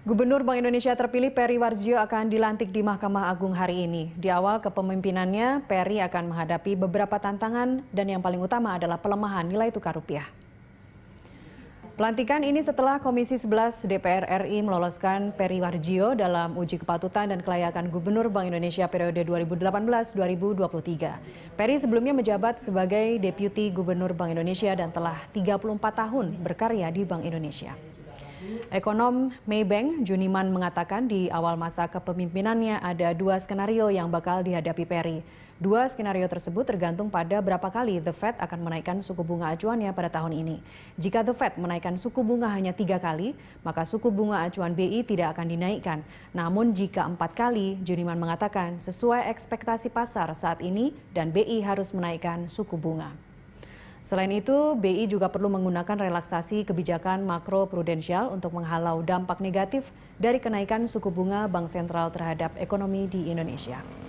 Gubernur Bank Indonesia terpilih Peri Warjio akan dilantik di Mahkamah Agung hari ini. Di awal kepemimpinannya, Peri akan menghadapi beberapa tantangan dan yang paling utama adalah pelemahan nilai tukar rupiah. Pelantikan ini setelah Komisi 11 DPR RI meloloskan Peri Warjio dalam uji kepatutan dan kelayakan Gubernur Bank Indonesia periode 2018-2023. Peri sebelumnya menjabat sebagai Deputi Gubernur Bank Indonesia dan telah 34 tahun berkarya di Bank Indonesia. Ekonom Maybank Juniman mengatakan di awal masa kepemimpinannya ada dua skenario yang bakal dihadapi Perry. Dua skenario tersebut tergantung pada berapa kali The Fed akan menaikkan suku bunga acuannya pada tahun ini. Jika The Fed menaikkan suku bunga hanya tiga kali, maka suku bunga acuan BI tidak akan dinaikkan. Namun jika empat kali, Juniman mengatakan sesuai ekspektasi pasar saat ini dan BI harus menaikkan suku bunga. Selain itu, BI juga perlu menggunakan relaksasi kebijakan makro prudensial untuk menghalau dampak negatif dari kenaikan suku bunga Bank Sentral terhadap ekonomi di Indonesia.